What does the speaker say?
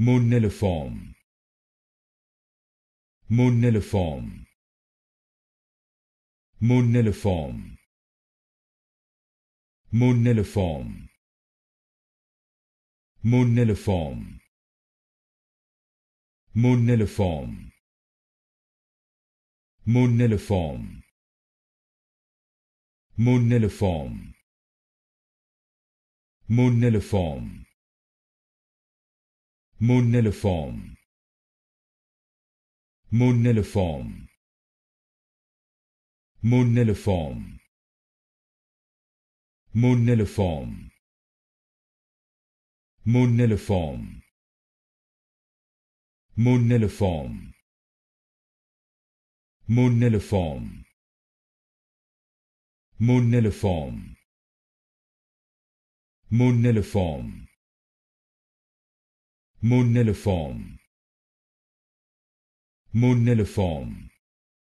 Monelliform. Monelliform. Monelliform. Monelliform. Monelliform. Monelliform. Monelliform. Monelliform. Monelliform. Monelliform. Monelliform. Monelliform. Monelliform. Monelliform. Monelliform. Monelliform. Monelliform. Monelliform. Monelliform. form.